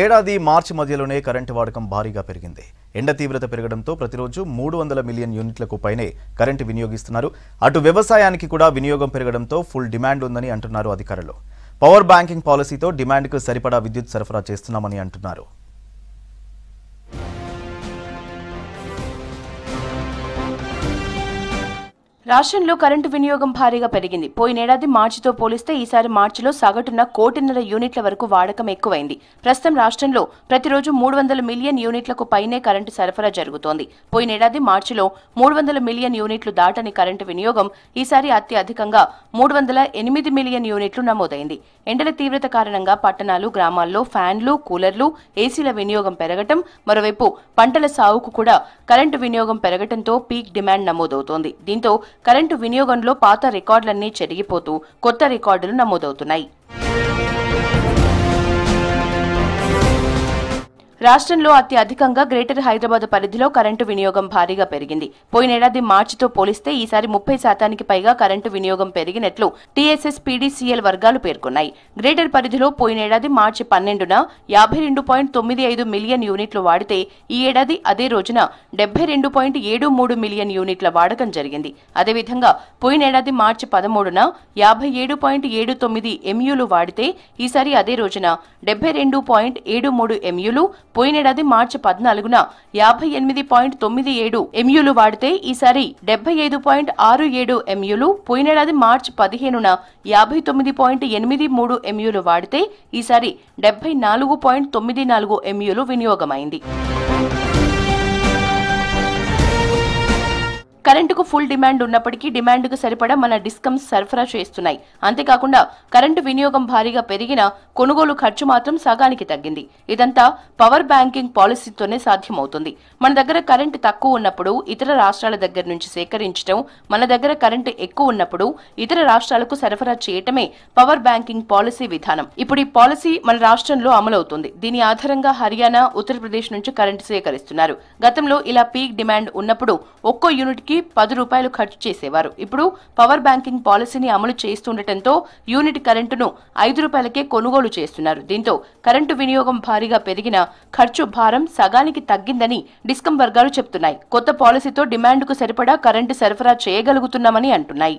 ఏడాది మార్చి మధ్యలోనే కరెంటు వాడకం భారీగా పెరిగింది ఎండ తీవ్రత పెరగడంతో ప్రతిరోజు మూడు వందల మిలియన్ యూనిట్లకు పైనే కరెంటు వినియోగిస్తున్నారు అటు వ్యవసాయానికి కూడా వినియోగం పెరగడంతో ఫుల్ డిమాండ్ ఉందని అంటున్నారు అధికారులు పవర్ బ్యాంకింగ్ పాలసీతో డిమాండ్కు సరిపడా విద్యుత్ సరఫరా చేస్తున్నామని అంటున్నారు రాష్ట్రంలో కరెంటు వినియోగం భారీగా పెరిగింది పోయినేడాది మార్చితో పోలిస్తే ఈసారి మార్చిలో సగటున కోటిన్నర యూనిట్ల వరకు వాడకం ఎక్కువైంది ప్రస్తుతం రాష్ట్రంలో ప్రతిరోజు మూడు వందల మిలియన్ యూనిట్లకు పైనే కరెంటు సరఫరా జరుగుతోంది పోయినేడాది మార్చిలో మూడు వందల మిలియన్ యూనిట్లు దాటని కరెంటు వినియోగం ఈసారి అత్యధికంగా మూడు వందల ఎనిమిది మిలియన్ యూనిట్లు నమోదైంది ఎండల తీవ్రత కారణంగా పట్టణాలు గ్రామాల్లో ఫ్యాన్లు కూలర్లు ఏసీల వినియోగం పెరగటం మరోవైపు పంటల సాగుకు కూడా కరెంటు వినియోగం పెరగటంతో పీక్ డిమాండ్ నమోదవుతోంది దీంతో కరెంటు వినియోగంలో పాత రికార్డులన్నీ చెరిగిపోతూ కొత్త రికార్డులు నమోదవుతున్నాయి రాష్ట్రంలో అతి అధికంగా గ్రేటర్ హైదరాబాద్ పరిధిలో కరెంటు వినియోగం భారీగా పెరిగింది పోయినేడాది మార్చితో పోలిస్తే ఈసారి ముప్పై శాతానికి పైగా కరెంటు వినియోగం పెరిగినట్లు టీఎస్ఎస్ పీడీసీఎల్ వర్గాలు పేర్కొన్నాయి గ్రేటర్ పరిధిలో పోయినేడాది మార్చి పన్నెండున యాభై రెండు పాయింట్ తొమ్మిది ఐదు మిలియన్ యూనిట్లు వాడితే ఈ ఏడాది అదే రోజున డెబ్బై రెండు పాయింట్ ఏడు మూడు మిలియన్ యూనిట్ల వాడకం జరిగింది అదేవిధంగా పోయినేడాది మార్చి పదమూడున యాభై ఏడు పాయింట్ ఏడు తొమ్మిది ఎంయూలు వాడితే ఈసారి అదే రోజున డెబ్బై రెండు పాయింట్ ఏడు మూడు ఎంయూలు పోయినేడాది మార్చి పద్నాలుగున యాభై ఎనిమిది పాయింట్ తొమ్మిది ఏడు ఎంయూలు వాడితే ఈసారి డెబ్బై ఐదు పాయింట్ ఆరు ఏడు ఎంయూలు పోయినేడాది మార్చి పదిహేనున యాభై తొమ్మిది పాయింట్ ఎనిమిది మూడు ఎంయూలు వాడితే ఈసారి డెబ్బై నాలుగు పాయింట్ తొమ్మిది నాలుగు ఎంయూలు వినియోగమైంది కరెంటుకు ఫుల్ డిమాండ్ ఉన్నప్పటికీ డిమాండ్కు సరిపడా మన డిస్కమ్స్ సరఫరా చేస్తున్నాయి అంతేకాకుండా కరెంటు వినియోగం భారీగా పెరిగిన కొనుగోలు ఖర్చు మాత్రం సగానికి తగ్గింది ఇదంతా పవర్ బ్యాంకింగ్ పాలసీతోనే సాధ్యమవుతుంది మన దగ్గర కరెంటు తక్కువ ఉన్నప్పుడు ఇతర రాష్ట్రాల దగ్గర నుంచి సేకరించడం మన దగ్గర కరెంటు ఎక్కువ ఉన్నప్పుడు ఇతర రాష్ట్రాలకు సరఫరా చేయటమే పవర్ బ్యాంకింగ్ పాలసీ విధానం ఇప్పుడు ఈ పాలసీ మన రాష్ట్రంలో అమలవుతుంది దీని ఆధారంగా హర్యానా ఉత్తరప్రదేశ్ నుంచి కరెంటు సేకరిస్తున్నారు గతంలో ఇలా పీక్ డిమాండ్ ఉన్నప్పుడు ఒక్కో యూనిట్ యూనిట్కి పది రూపాయలు ఖర్చు చేసేవారు ఇప్పుడు పవర్ బ్యాంకింగ్ పాలసీని అమలు చేస్తుండటంతో యూనిట్ కరెంటును ఐదు రూపాయలకే కొనుగోలు చేస్తున్నారు దీంతో కరెంటు వినియోగం భారీగా పెరిగిన ఖర్చు భారం సగానికి తగ్గిందని డిస్కం వర్గాలు చెప్తున్నాయి కొత్త పాలసీతో డిమాండ్కు సరిపడా కరెంటు సరఫరా చేయగలుగుతున్నామని అంటున్నాయి